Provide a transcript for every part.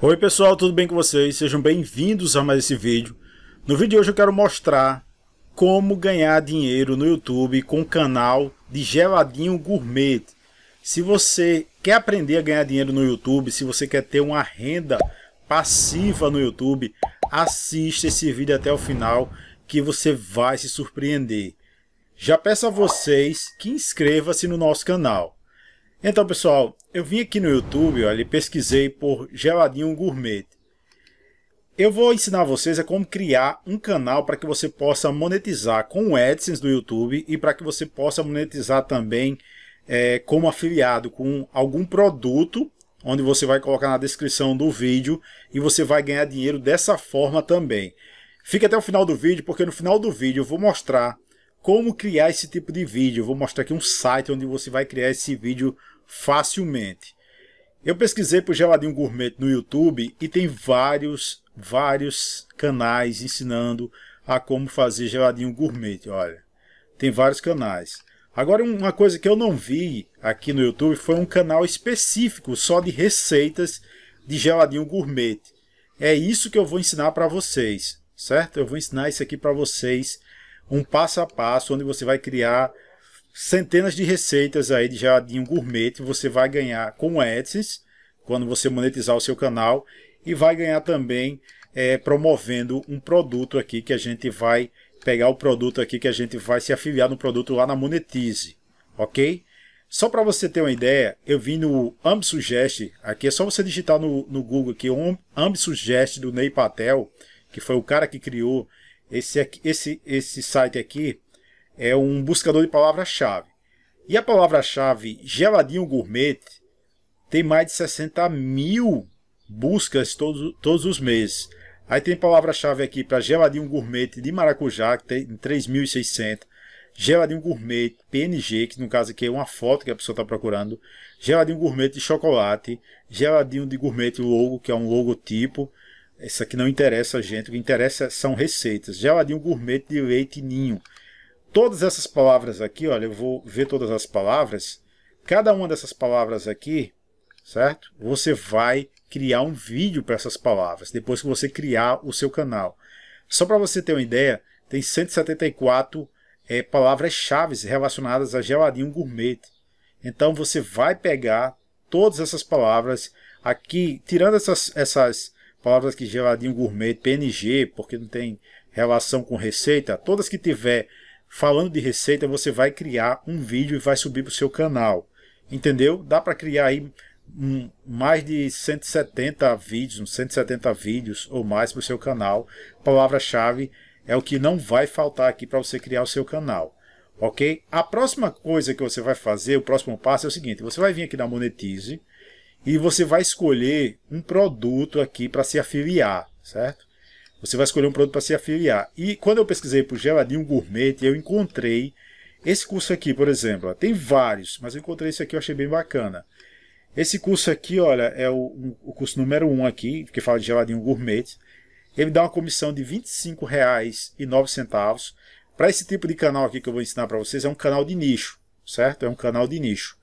Oi pessoal, tudo bem com vocês? Sejam bem-vindos a mais esse vídeo. No vídeo de hoje eu quero mostrar como ganhar dinheiro no YouTube com o canal de Geladinho Gourmet. Se você quer aprender a ganhar dinheiro no YouTube, se você quer ter uma renda passiva no YouTube, assista esse vídeo até o final que você vai se surpreender. Já peço a vocês que inscreva-se no nosso canal. Então pessoal, eu vim aqui no YouTube, olha, e pesquisei por geladinho gourmet. Eu vou ensinar vocês a como criar um canal para que você possa monetizar com o AdSense do YouTube e para que você possa monetizar também é, como afiliado com algum produto, onde você vai colocar na descrição do vídeo e você vai ganhar dinheiro dessa forma também. Fique até o final do vídeo, porque no final do vídeo eu vou mostrar como criar esse tipo de vídeo. Eu vou mostrar aqui um site onde você vai criar esse vídeo facilmente. Eu pesquisei por Geladinho Gourmet no YouTube e tem vários, vários canais ensinando a como fazer geladinho gourmet, olha. Tem vários canais. Agora, uma coisa que eu não vi aqui no YouTube foi um canal específico só de receitas de geladinho gourmet. É isso que eu vou ensinar para vocês, certo? Eu vou ensinar isso aqui para vocês, um passo a passo, onde você vai criar centenas de receitas aí já de um gourmet que você vai ganhar com o AdSense, quando você monetizar o seu canal, e vai ganhar também é, promovendo um produto aqui que a gente vai pegar o produto aqui que a gente vai se afiliar no produto lá na Monetize, ok? Só para você ter uma ideia, eu vim no AmbiSuggest, aqui é só você digitar no, no Google aqui, um AmbiSuggest do Ney Patel, que foi o cara que criou esse, esse, esse site aqui, é um buscador de palavra-chave. E a palavra-chave geladinho gourmet tem mais de 60 mil buscas todos, todos os meses. Aí tem palavra-chave aqui para geladinho gourmet de maracujá, que tem 3.600. Geladinho gourmet PNG, que no caso aqui é uma foto que a pessoa está procurando. Geladinho gourmet de chocolate. Geladinho de gourmet logo, que é um logotipo. Isso aqui não interessa a gente, o que interessa são receitas. Geladinho gourmet de leite ninho todas essas palavras aqui, olha, eu vou ver todas as palavras. Cada uma dessas palavras aqui, certo? Você vai criar um vídeo para essas palavras, depois que você criar o seu canal. Só para você ter uma ideia, tem 174 é, palavras-chave relacionadas a geladinho gourmet. Então você vai pegar todas essas palavras aqui, tirando essas, essas palavras que geladinho gourmet, PNG, porque não tem relação com receita, todas que tiver falando de receita, você vai criar um vídeo e vai subir para o seu canal. Entendeu? Dá para criar aí um, mais de 170 vídeos, uns 170 vídeos ou mais para o seu canal. Palavra-chave é o que não vai faltar aqui para você criar o seu canal. Ok? A próxima coisa que você vai fazer, o próximo passo é o seguinte, você vai vir aqui na Monetize e você vai escolher um produto aqui para se afiliar, certo? Você vai escolher um produto para se afiliar. E quando eu pesquisei por geladinho gourmet, eu encontrei esse curso aqui, por exemplo. tem vários, mas eu encontrei esse aqui, eu achei bem bacana. Esse curso aqui, olha, é o, o curso número 1 um aqui, que fala de geladinho gourmet. Ele dá uma comissão de R$ 25,09. Para esse tipo de canal aqui que eu vou ensinar para vocês, é um canal de nicho, certo? É um canal de nicho.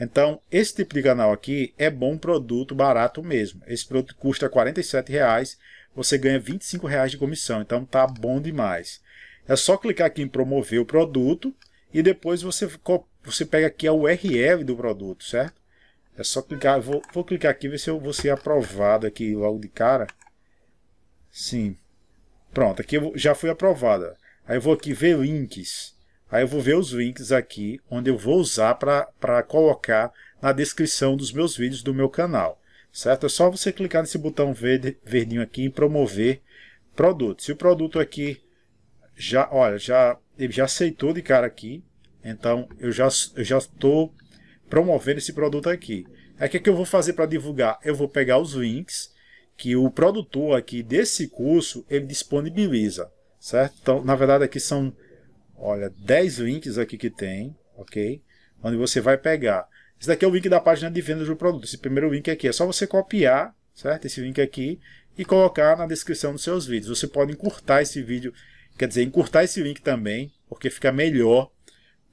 Então, esse tipo de canal aqui é bom produto barato mesmo. Esse produto custa R$ 47,00, você ganha 25 reais de comissão. Então tá bom demais. É só clicar aqui em promover o produto e depois você, você pega aqui a URL do produto, certo? É só clicar, vou, vou clicar aqui ver se eu vou ser aprovado aqui logo de cara. Sim. Pronto, aqui eu já fui aprovada. Aí eu vou aqui ver links. Aí eu vou ver os links aqui, onde eu vou usar para colocar na descrição dos meus vídeos do meu canal certo? É só você clicar nesse botão verde, verdinho aqui em promover produto. Se o produto aqui já, olha, já, ele já aceitou de cara aqui, então eu já eu já estou promovendo esse produto aqui. é o que, é que eu vou fazer para divulgar? Eu vou pegar os links que o produtor aqui desse curso ele disponibiliza, certo? Então, na verdade aqui são, olha, 10 links aqui que tem, ok? Onde você vai pegar esse daqui é o link da página de vendas do produto. Esse primeiro link aqui é só você copiar, certo? Esse link aqui e colocar na descrição dos seus vídeos. Você pode encurtar esse vídeo, quer dizer, encurtar esse link também, porque fica melhor,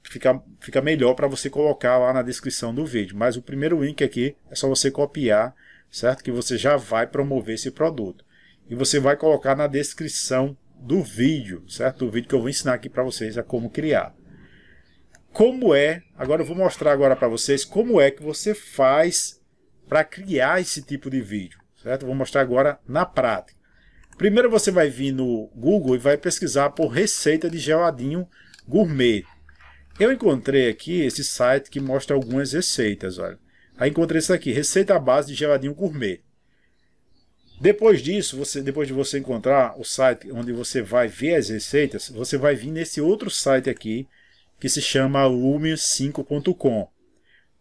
fica, fica melhor para você colocar lá na descrição do vídeo. Mas o primeiro link aqui é só você copiar, certo? Que você já vai promover esse produto. E você vai colocar na descrição do vídeo, certo? O vídeo que eu vou ensinar aqui para vocês a como criar como é, agora eu vou mostrar agora para vocês como é que você faz para criar esse tipo de vídeo, certo? Vou mostrar agora na prática. Primeiro você vai vir no Google e vai pesquisar por receita de geladinho gourmet. Eu encontrei aqui esse site que mostra algumas receitas, olha. Aí encontrei isso aqui, receita à base de geladinho gourmet. Depois disso, você, depois de você encontrar o site onde você vai ver as receitas, você vai vir nesse outro site aqui, que se chama lume5.com.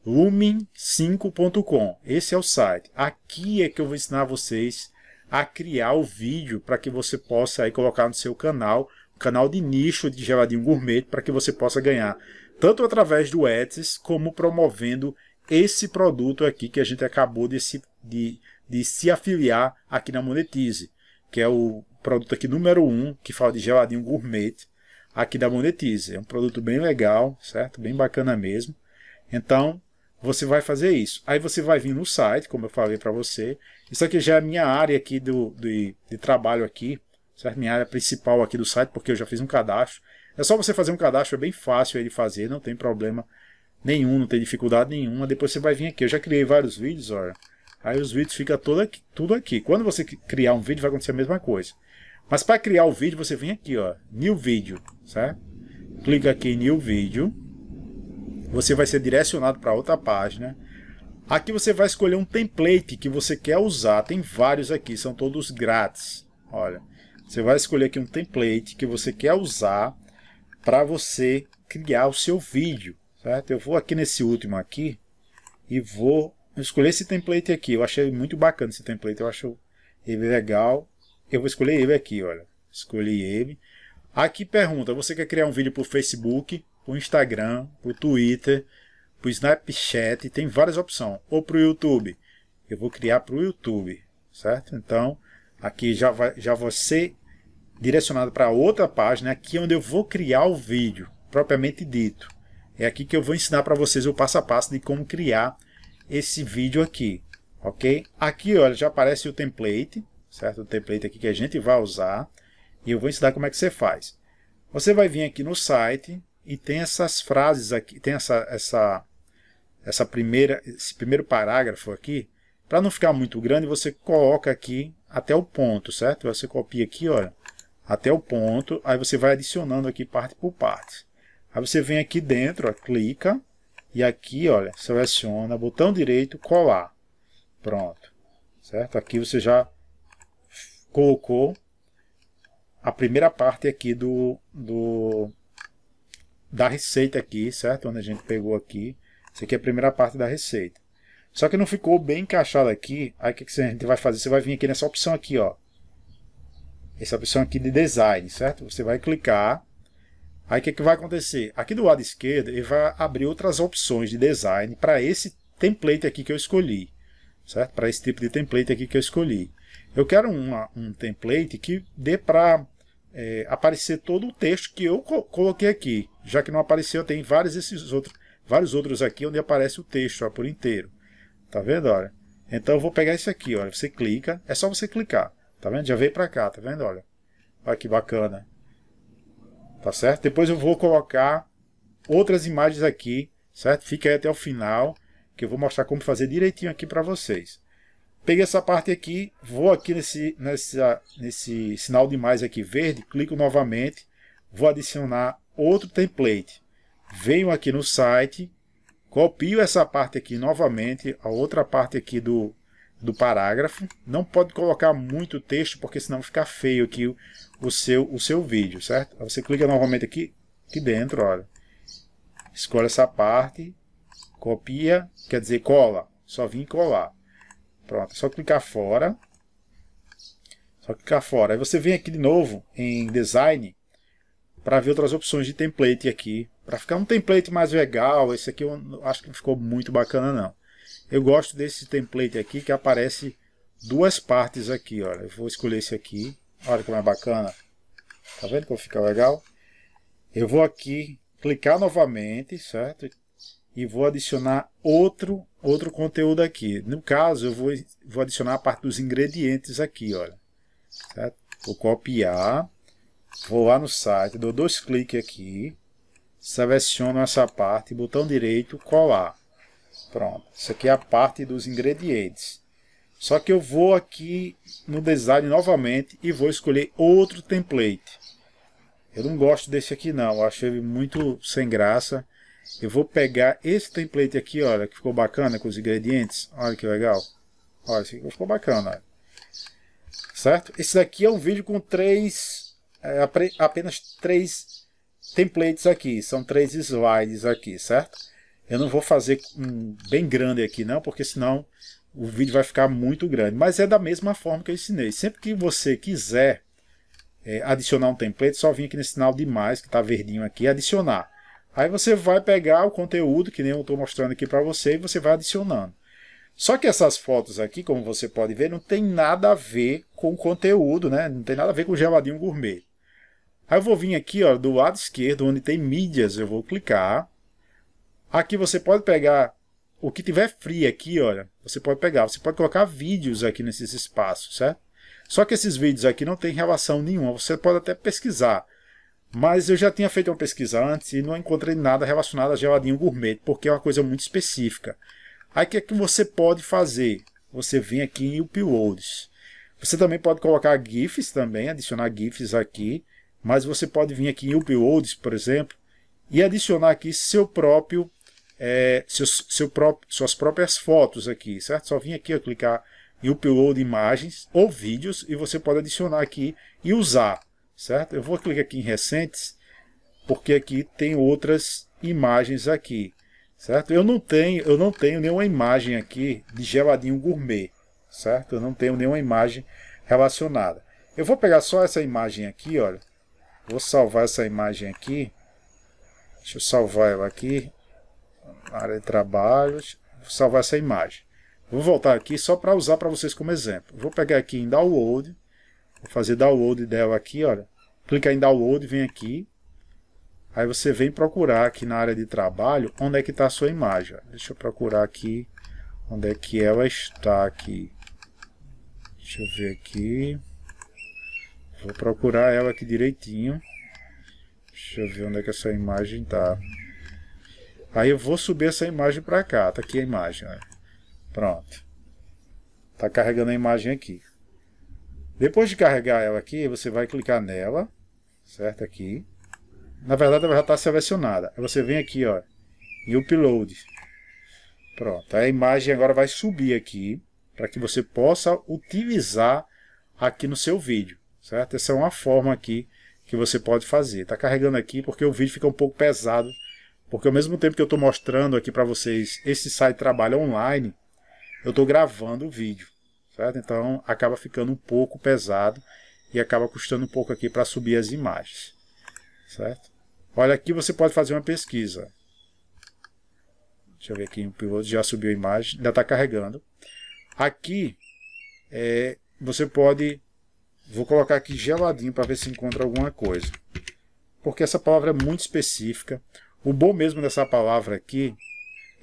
lume5.com. Esse é o site. Aqui é que eu vou ensinar vocês a criar o vídeo para que você possa aí colocar no seu canal, canal de nicho de geladinho gourmet, para que você possa ganhar tanto através do Ads como promovendo esse produto aqui que a gente acabou de se, de, de se afiliar aqui na Monetize, que é o produto aqui número 1, um, que fala de geladinho gourmet, aqui da Monetize. É um produto bem legal, certo? Bem bacana mesmo. Então, você vai fazer isso. Aí você vai vir no site, como eu falei para você. Isso aqui já é a minha área aqui do, de, de trabalho aqui, certo? Minha área principal aqui do site, porque eu já fiz um cadastro. É só você fazer um cadastro, é bem fácil ele fazer, não tem problema nenhum, não tem dificuldade nenhuma. Depois você vai vir aqui. Eu já criei vários vídeos, olha. Aí os vídeos ficam todo tudo aqui. Quando você criar um vídeo, vai acontecer a mesma coisa. Mas para criar o vídeo, você vem aqui, ó, New Video, certo? Clica aqui em New Video. Você vai ser direcionado para outra página. Aqui você vai escolher um template que você quer usar. Tem vários aqui, são todos grátis. Olha, você vai escolher aqui um template que você quer usar para você criar o seu vídeo, certo? Eu vou aqui nesse último aqui e vou escolher esse template aqui. Eu achei muito bacana esse template, eu acho ele legal eu vou escolher ele aqui, olha. Escolhi ele. Aqui pergunta, você quer criar um vídeo para o Facebook, para o Instagram, para o Twitter, para o Snapchat, tem várias opções. Ou para o YouTube. Eu vou criar para o YouTube, certo? Então, aqui já, vai, já ser direcionado para outra página, aqui é onde eu vou criar o vídeo, propriamente dito. É aqui que eu vou ensinar para vocês o passo a passo de como criar esse vídeo aqui, ok? Aqui, olha, já aparece o template, certo? O template aqui que a gente vai usar e eu vou ensinar como é que você faz. Você vai vir aqui no site e tem essas frases aqui, tem essa, essa, essa primeira, esse primeiro parágrafo aqui. Para não ficar muito grande, você coloca aqui até o ponto, certo? Você copia aqui, olha, até o ponto, aí você vai adicionando aqui parte por parte. Aí você vem aqui dentro, ó, clica, e aqui, olha, seleciona, botão direito, colar. Pronto, certo? Aqui você já colocou a primeira parte aqui do, do da receita aqui, certo? Onde a gente pegou aqui. Isso aqui é a primeira parte da receita. Só que não ficou bem encaixado aqui. Aí o que, que a gente vai fazer? Você vai vir aqui nessa opção aqui, ó. Essa opção aqui de design, certo? Você vai clicar. Aí o que, que vai acontecer? Aqui do lado esquerdo, ele vai abrir outras opções de design para esse template aqui que eu escolhi, certo? Para esse tipo de template aqui que eu escolhi. Eu quero uma, um template que dê para é, aparecer todo o texto que eu co coloquei aqui. Já que não apareceu, tem vários esses outros, vários outros aqui onde aparece o texto ó, por inteiro. Tá vendo, olha? Então eu vou pegar esse aqui, olha. Você clica, é só você clicar. Tá vendo? Já veio para cá, tá vendo, olha? Olha que bacana. Tá certo? Depois eu vou colocar outras imagens aqui, certo? Fica aí até o final, que eu vou mostrar como fazer direitinho aqui para vocês. Peguei essa parte aqui, vou aqui nesse, nessa, nesse sinal de mais aqui verde, clico novamente, vou adicionar outro template. Venho aqui no site, copio essa parte aqui novamente, a outra parte aqui do, do parágrafo. Não pode colocar muito texto, porque senão fica feio aqui o, o, seu, o seu vídeo, certo? Você clica novamente aqui, aqui dentro, olha. Escolhe essa parte, copia, quer dizer cola, só vim colar. Pronto, é só clicar fora. Só clicar fora. Aí você vem aqui de novo em Design para ver outras opções de template aqui. Para ficar um template mais legal. Esse aqui eu acho que não ficou muito bacana não. Eu gosto desse template aqui que aparece duas partes aqui. Olha, eu vou escolher esse aqui. Olha como é bacana. Tá vendo como fica legal? Eu vou aqui clicar novamente, certo? e vou adicionar outro, outro conteúdo aqui. No caso, eu vou, vou adicionar a parte dos ingredientes aqui, olha. Certo? Vou copiar, vou lá no site, dou dois cliques aqui, seleciono essa parte, botão direito, colar. Pronto, isso aqui é a parte dos ingredientes. Só que eu vou aqui no design novamente e vou escolher outro template. Eu não gosto desse aqui não, eu acho ele muito sem graça. Eu vou pegar esse template aqui, olha, que ficou bacana com os ingredientes. Olha que legal. Olha, esse ficou bacana. Certo? Esse daqui é um vídeo com três, é, apenas três templates aqui. São três slides aqui, certo? Eu não vou fazer um bem grande aqui não, porque senão o vídeo vai ficar muito grande. Mas é da mesma forma que eu ensinei. Sempre que você quiser é, adicionar um template, só vir aqui nesse sinal de mais, que está verdinho aqui, adicionar. Aí você vai pegar o conteúdo, que nem eu estou mostrando aqui para você, e você vai adicionando. Só que essas fotos aqui, como você pode ver, não tem nada a ver com o conteúdo, né? Não tem nada a ver com o geladinho gourmet. Aí eu vou vir aqui, ó, do lado esquerdo, onde tem mídias, eu vou clicar. Aqui você pode pegar o que tiver free aqui, olha, você pode pegar, você pode colocar vídeos aqui nesses espaços, certo? Só que esses vídeos aqui não tem relação nenhuma, você pode até pesquisar. Mas eu já tinha feito uma pesquisa antes e não encontrei nada relacionado a geladinho gourmet, porque é uma coisa muito específica. Aí o que é que você pode fazer? Você vem aqui em Uploads. Você também pode colocar GIFs também, adicionar GIFs aqui. Mas você pode vir aqui em Uploads, por exemplo, e adicionar aqui seu próprio, é, seus, seu suas próprias fotos aqui, certo? Só vim aqui clicar em Upload Imagens ou Vídeos e você pode adicionar aqui e usar certo? Eu vou clicar aqui em recentes, porque aqui tem outras imagens aqui, certo? Eu não tenho, eu não tenho nenhuma imagem aqui de geladinho gourmet, certo? Eu não tenho nenhuma imagem relacionada. Eu vou pegar só essa imagem aqui, olha. Vou salvar essa imagem aqui. Deixa eu salvar ela aqui. Área de trabalhos. Vou salvar essa imagem. Vou voltar aqui só para usar para vocês como exemplo. Vou pegar aqui em download Vou fazer download dela aqui, olha. Clica em download, vem aqui. Aí você vem procurar aqui na área de trabalho onde é que está a sua imagem. Deixa eu procurar aqui onde é que ela está aqui. Deixa eu ver aqui. Vou procurar ela aqui direitinho. Deixa eu ver onde é que essa imagem está. Aí eu vou subir essa imagem para cá. Está aqui a imagem. Né? Pronto. Está carregando a imagem aqui. Depois de carregar ela aqui, você vai clicar nela, certo? Aqui. Na verdade, ela já está selecionada. Você vem aqui, ó, em Upload. Pronto, a imagem agora vai subir aqui, para que você possa utilizar aqui no seu vídeo, certo? Essa é uma forma aqui que você pode fazer. Está carregando aqui porque o vídeo fica um pouco pesado, porque ao mesmo tempo que eu estou mostrando aqui para vocês esse site trabalho online, eu estou gravando o vídeo. Certo? Então acaba ficando um pouco pesado e acaba custando um pouco aqui para subir as imagens. Certo? Olha aqui você pode fazer uma pesquisa. Deixa eu ver aqui, o piloto já subiu a imagem, ainda está carregando. Aqui é, você pode, vou colocar aqui geladinho para ver se encontra alguma coisa. Porque essa palavra é muito específica. O bom mesmo dessa palavra aqui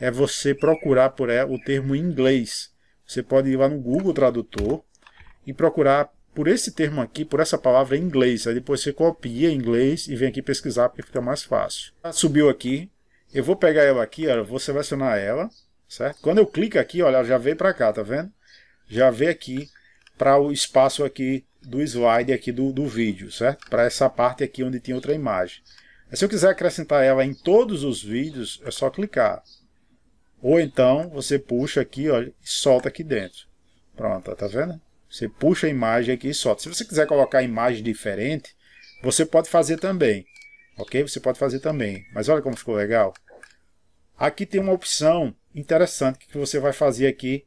é você procurar por ela, o termo em inglês você pode ir lá no Google Tradutor e procurar por esse termo aqui, por essa palavra em inglês. Aí depois você copia em inglês e vem aqui pesquisar, porque fica mais fácil. Subiu aqui. Eu vou pegar ela aqui, olha, vou selecionar ela, certo? Quando eu clico aqui, olha, já veio para cá, tá vendo? Já veio aqui para o espaço aqui do slide aqui do, do vídeo, certo? Para essa parte aqui onde tinha outra imagem. Se eu quiser acrescentar ela em todos os vídeos, é só clicar. Ou então você puxa aqui olha e solta aqui dentro. Pronto, tá vendo? Você puxa a imagem aqui e solta. Se você quiser colocar a imagem diferente, você pode fazer também. Ok? Você pode fazer também. Mas olha como ficou legal. Aqui tem uma opção interessante que você vai fazer aqui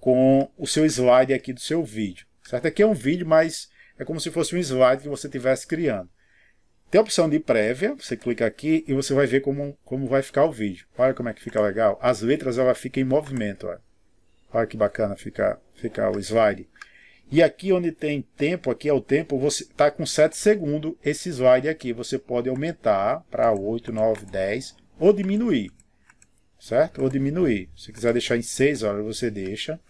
com o seu slide aqui do seu vídeo. Certo? Aqui é um vídeo, mas é como se fosse um slide que você estivesse criando. Tem a opção de prévia, você clica aqui e você vai ver como, como vai ficar o vídeo. Olha como é que fica legal. As letras ela fica em movimento. Olha, olha que bacana fica, fica o slide. E aqui onde tem tempo, aqui é o tempo, você está com 7 segundos esse slide aqui. Você pode aumentar para 8, 9, 10 ou diminuir. Certo? Ou diminuir. Se quiser deixar em 6 horas, você deixa.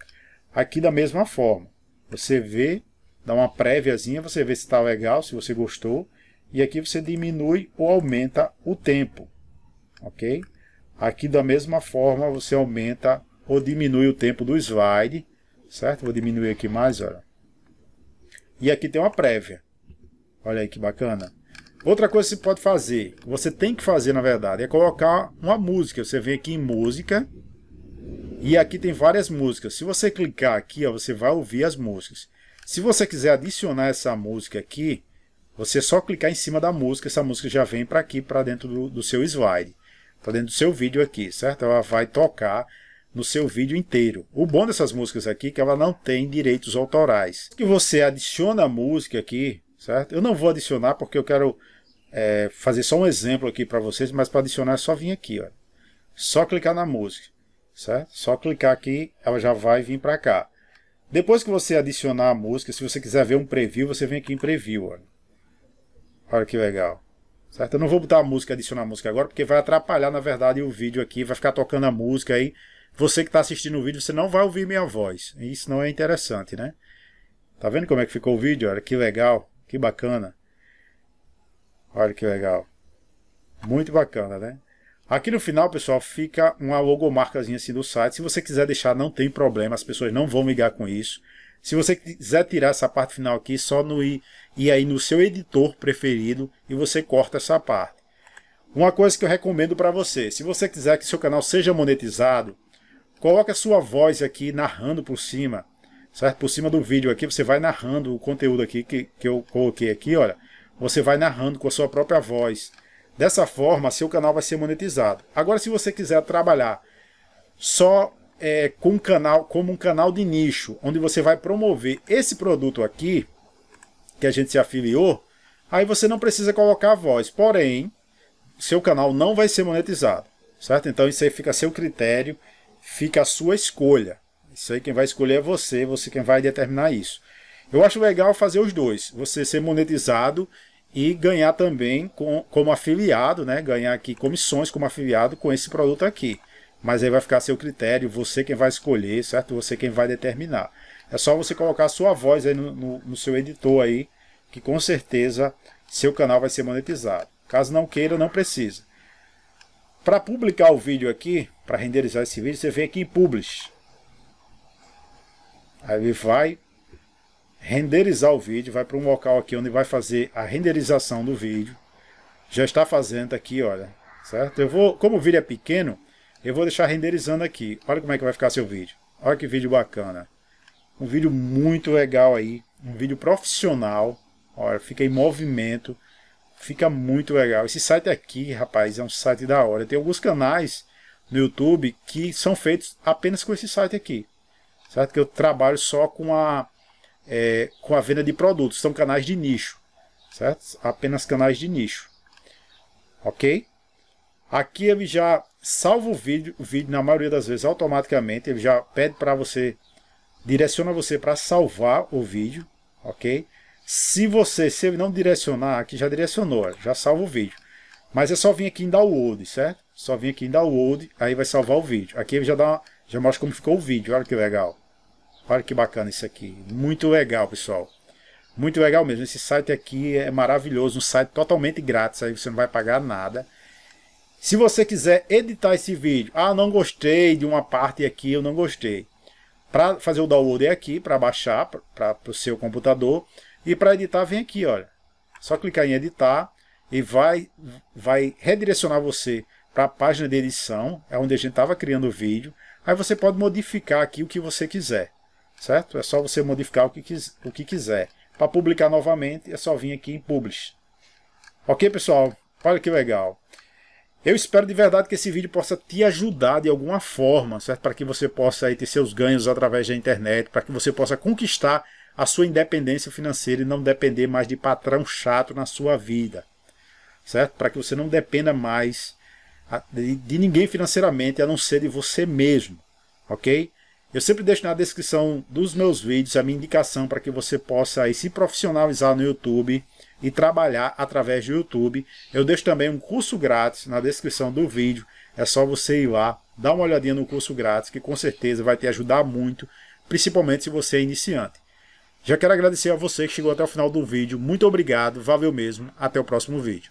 Aqui da mesma forma. Você vê, dá uma préviazinha, você vê se está legal, se você gostou e aqui você diminui ou aumenta o tempo, ok? Aqui da mesma forma você aumenta ou diminui o tempo do slide, certo? Vou diminuir aqui mais, olha. E aqui tem uma prévia. Olha aí que bacana. Outra coisa que você pode fazer, você tem que fazer na verdade, é colocar uma música. Você vem aqui em música e aqui tem várias músicas. Se você clicar aqui, ó, você vai ouvir as músicas. Se você quiser adicionar essa música aqui, você só clicar em cima da música, essa música já vem para aqui, para dentro do, do, seu slide, para dentro do seu vídeo aqui, certo? Ela vai tocar no seu vídeo inteiro. O bom dessas músicas aqui é que ela não tem direitos autorais. Que você adiciona a música aqui, certo? Eu não vou adicionar porque eu quero é, fazer só um exemplo aqui para vocês, mas para adicionar é só vir aqui, ó. Só clicar na música, certo? Só clicar aqui, ela já vai vir para cá. Depois que você adicionar a música, se você quiser ver um preview, você vem aqui em preview, olha Olha que legal. Certo? Eu não vou botar a música, adicionar a música agora, porque vai atrapalhar, na verdade, o vídeo aqui. Vai ficar tocando a música aí. Você que está assistindo o vídeo, você não vai ouvir minha voz. Isso não é interessante, né? Tá vendo como é que ficou o vídeo? Olha que legal, que bacana. Olha que legal. Muito bacana, né? Aqui no final, pessoal, fica uma logomarcazinha assim do site. Se você quiser deixar, não tem problema. As pessoas não vão ligar com isso. Se você quiser tirar essa parte final aqui, só no ir, ir aí no seu editor preferido e você corta essa parte. Uma coisa que eu recomendo para você, se você quiser que seu canal seja monetizado, coloque a sua voz aqui narrando por cima, certo? Por cima do vídeo aqui, você vai narrando o conteúdo aqui que, que eu coloquei aqui, olha. Você vai narrando com a sua própria voz. Dessa forma, seu canal vai ser monetizado. Agora, se você quiser trabalhar só é, com um canal, como um canal de nicho, onde você vai promover esse produto aqui, que a gente se afiliou, aí você não precisa colocar a voz. Porém, seu canal não vai ser monetizado, certo? Então isso aí fica a seu critério, fica a sua escolha. Isso aí quem vai escolher é você, você quem vai determinar isso. Eu acho legal fazer os dois, você ser monetizado e ganhar também com, como afiliado, né? ganhar aqui comissões como afiliado com esse produto aqui mas aí vai ficar a seu critério, você quem vai escolher, certo? Você quem vai determinar. É só você colocar a sua voz aí no, no, no seu editor aí, que com certeza seu canal vai ser monetizado. Caso não queira, não precisa. Para publicar o vídeo aqui, para renderizar esse vídeo, você vem aqui em Publish. Aí ele vai renderizar o vídeo, vai para um local aqui onde vai fazer a renderização do vídeo. Já está fazendo aqui, olha, certo? Eu vou, como o vídeo é pequeno, eu vou deixar renderizando aqui. Olha como é que vai ficar seu vídeo. Olha que vídeo bacana. Um vídeo muito legal aí. Um vídeo profissional. Olha, fica em movimento. Fica muito legal. Esse site aqui, rapaz, é um site da hora. Tem alguns canais no YouTube que são feitos apenas com esse site aqui. Certo? Que eu trabalho só com a, é, com a venda de produtos. São canais de nicho. Certo? Apenas canais de nicho. Ok? Aqui ele já salva o vídeo, o vídeo na maioria das vezes automaticamente, ele já pede para você, direciona você para salvar o vídeo, ok? Se você, se ele não direcionar, aqui já direcionou, é, já salva o vídeo. Mas é só vir aqui em download, certo? Só vir aqui em download, aí vai salvar o vídeo. Aqui ele já, dá uma, já mostra como ficou o vídeo, olha que legal. Olha que bacana isso aqui, muito legal pessoal. Muito legal mesmo, esse site aqui é maravilhoso, um site totalmente grátis, aí você não vai pagar nada. Se você quiser editar esse vídeo, ah, não gostei de uma parte aqui, eu não gostei. Para fazer o download é aqui, para baixar para o seu computador. E para editar, vem aqui, olha. Só clicar em editar e vai, vai redirecionar você para a página de edição, é onde a gente estava criando o vídeo. Aí você pode modificar aqui o que você quiser, certo? É só você modificar o que, o que quiser. Para publicar novamente, é só vir aqui em Publish. Ok, pessoal? Olha que legal. Eu espero de verdade que esse vídeo possa te ajudar de alguma forma, certo? Para que você possa aí, ter seus ganhos através da internet, para que você possa conquistar a sua independência financeira e não depender mais de patrão chato na sua vida, certo? Para que você não dependa mais de ninguém financeiramente, a não ser de você mesmo, ok? Eu sempre deixo na descrição dos meus vídeos a minha indicação para que você possa aí, se profissionalizar no YouTube, e trabalhar através do YouTube. Eu deixo também um curso grátis na descrição do vídeo. É só você ir lá, dar uma olhadinha no curso grátis, que com certeza vai te ajudar muito, principalmente se você é iniciante. Já quero agradecer a você que chegou até o final do vídeo. Muito obrigado, valeu mesmo. Até o próximo vídeo.